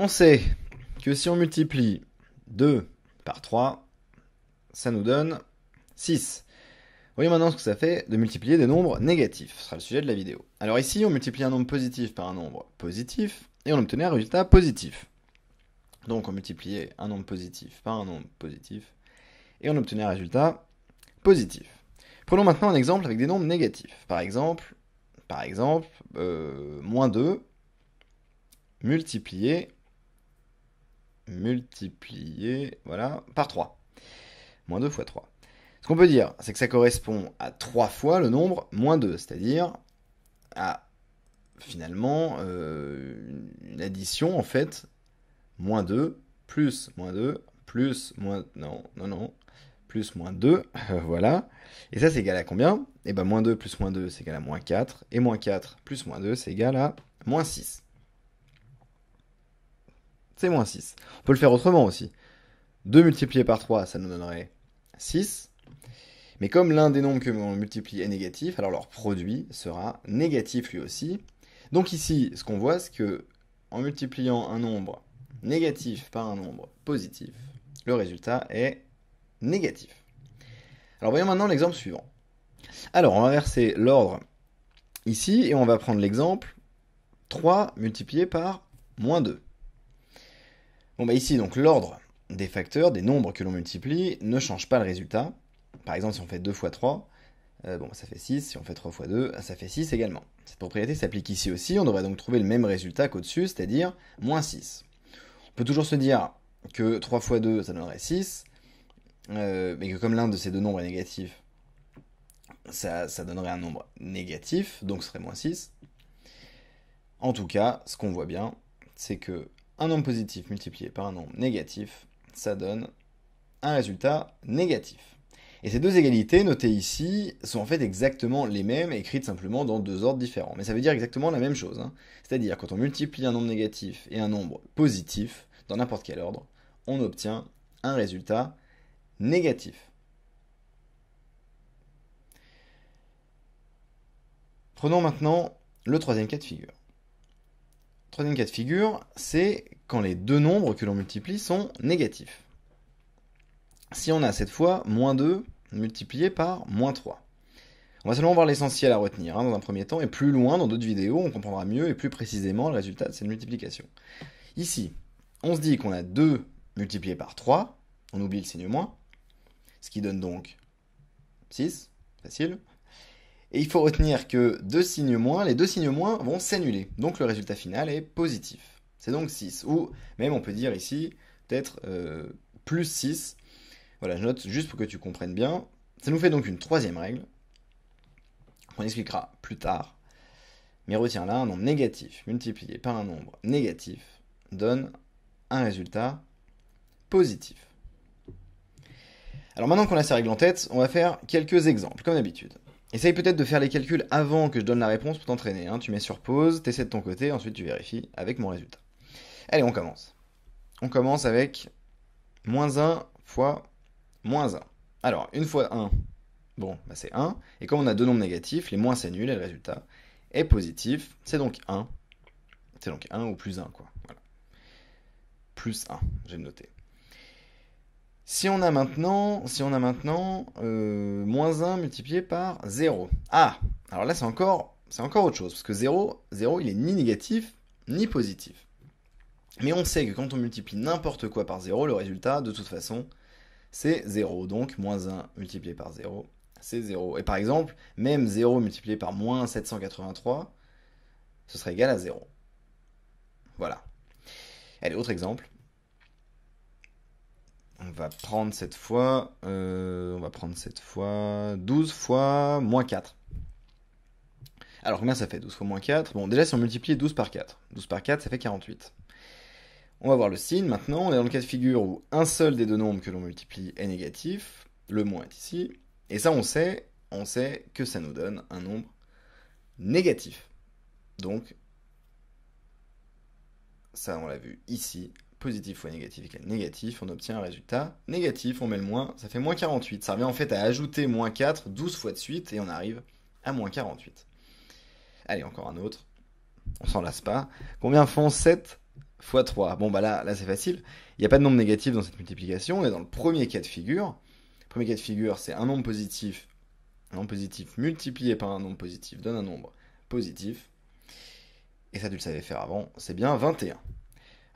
On sait que si on multiplie 2 par 3, ça nous donne 6. Voyons maintenant ce que ça fait de multiplier des nombres négatifs. Ce sera le sujet de la vidéo. Alors ici, on multiplie un nombre positif par un nombre positif, et on obtenait un résultat positif. Donc on multiplie un nombre positif par un nombre positif, et on obtenait un résultat positif. Prenons maintenant un exemple avec des nombres négatifs. Par exemple, par exemple euh, moins 2 multiplié multiplié voilà, par 3. Moins 2 fois 3. Ce qu'on peut dire, c'est que ça correspond à 3 fois le nombre moins 2, c'est-à-dire à finalement euh, une addition en fait, moins 2, plus moins 2, plus moins... Non, non, non, plus moins 2, voilà. Et ça, c'est égal à combien Eh bien, moins 2 plus moins 2, c'est égal à moins 4. Et moins 4 plus moins 2, c'est égal à moins 6 c'est moins 6. On peut le faire autrement aussi. 2 multiplié par 3, ça nous donnerait 6. Mais comme l'un des nombres que l'on multiplie est négatif, alors leur produit sera négatif lui aussi. Donc ici, ce qu'on voit, c'est que en multipliant un nombre négatif par un nombre positif, le résultat est négatif. Alors voyons maintenant l'exemple suivant. Alors on va inverser l'ordre ici et on va prendre l'exemple 3 multiplié par moins 2. Bon bah, ici donc l'ordre des facteurs, des nombres que l'on multiplie, ne change pas le résultat. Par exemple si on fait 2 fois 3, euh, bon bah, ça fait 6, si on fait 3 fois 2, ça fait 6 également. Cette propriété s'applique ici aussi, on devrait donc trouver le même résultat qu'au-dessus, c'est-à-dire moins 6. On peut toujours se dire que 3 fois 2 ça donnerait 6, mais euh, que comme l'un de ces deux nombres est négatif, ça, donnerait un nombre négatif, donc ce serait moins 6. En tout cas, ce qu'on voit bien, c'est que un nombre positif multiplié par un nombre négatif, ça donne un résultat négatif. Et ces deux égalités, notées ici, sont en fait exactement les mêmes, écrites simplement dans deux ordres différents. Mais ça veut dire exactement la même chose. Hein. C'est-à-dire, quand on multiplie un nombre négatif et un nombre positif, dans n'importe quel ordre, on obtient un résultat négatif. Prenons maintenant le troisième cas de figure. Troisième cas de figure, c'est quand les deux nombres que l'on multiplie sont négatifs. Si on a cette fois moins 2 multiplié par moins 3. On va seulement voir l'essentiel à retenir hein, dans un premier temps, et plus loin, dans d'autres vidéos, on comprendra mieux et plus précisément le résultat de cette multiplication. Ici, on se dit qu'on a 2 multiplié par 3, on oublie le signe moins, ce qui donne donc 6, facile, et il faut retenir que deux signes moins, les deux signes moins vont s'annuler. Donc le résultat final est positif. C'est donc 6. Ou même on peut dire ici peut-être euh, plus 6. Voilà, je note juste pour que tu comprennes bien. Ça nous fait donc une troisième règle. On expliquera plus tard. Mais retiens là, un nombre négatif multiplié par un nombre négatif donne un résultat positif. Alors maintenant qu'on a ces règles en tête, on va faire quelques exemples, comme d'habitude. Essaye peut-être de faire les calculs avant que je donne la réponse pour t'entraîner. Hein. Tu mets sur pause, tu essaies de ton côté, ensuite tu vérifies avec mon résultat. Allez, on commence. On commence avec moins 1 fois moins 1. Alors, une fois 1, bon, bah c'est 1. Et comme on a deux nombres négatifs, les moins c'est nul et le résultat est positif. C'est donc 1. C'est donc 1 ou plus 1, quoi. Voilà. Plus 1, j'ai noté. Si on a maintenant, si on a maintenant euh, moins 1 multiplié par 0. Ah, alors là c'est encore, c'est encore autre chose, parce que 0, 0 il est ni négatif ni positif. Mais on sait que quand on multiplie n'importe quoi par 0, le résultat de toute façon c'est 0. Donc moins 1 multiplié par 0, c'est 0. Et par exemple, même 0 multiplié par moins 783, ce serait égal à 0. Voilà. Allez, autre exemple. On va prendre cette fois, euh, on va prendre cette fois 12 fois moins 4. Alors combien ça fait 12 fois moins 4 Bon, déjà si on multiplie 12 par 4, 12 par 4 ça fait 48. On va voir le signe maintenant. On est dans le cas de figure où un seul des deux nombres que l'on multiplie est négatif, le moins est ici. Et ça on sait, on sait que ça nous donne un nombre négatif. Donc, ça on l'a vu ici, positif fois négatif égale négatif, on obtient un résultat négatif, on met le moins, ça fait moins 48. Ça revient en fait à ajouter moins 4 12 fois de suite et on arrive à moins 48. Allez, encore un autre. On s'en lasse pas. Combien font 7 fois 3 Bon bah là, là c'est facile. Il n'y a pas de nombre négatif dans cette multiplication. On est dans le premier cas de figure. Le premier cas de figure, c'est un nombre positif. Un nombre positif multiplié par un nombre positif donne un nombre positif. Et ça, tu le savais faire avant, c'est bien 21.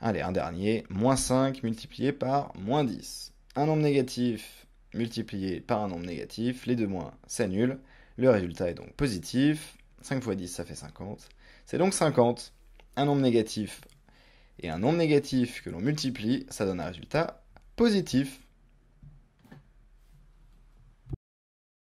Allez, un dernier, moins 5 multiplié par moins 10. Un nombre négatif multiplié par un nombre négatif, les deux moins s'annulent, le résultat est donc positif, 5 fois 10 ça fait 50, c'est donc 50. Un nombre négatif et un nombre négatif que l'on multiplie, ça donne un résultat positif.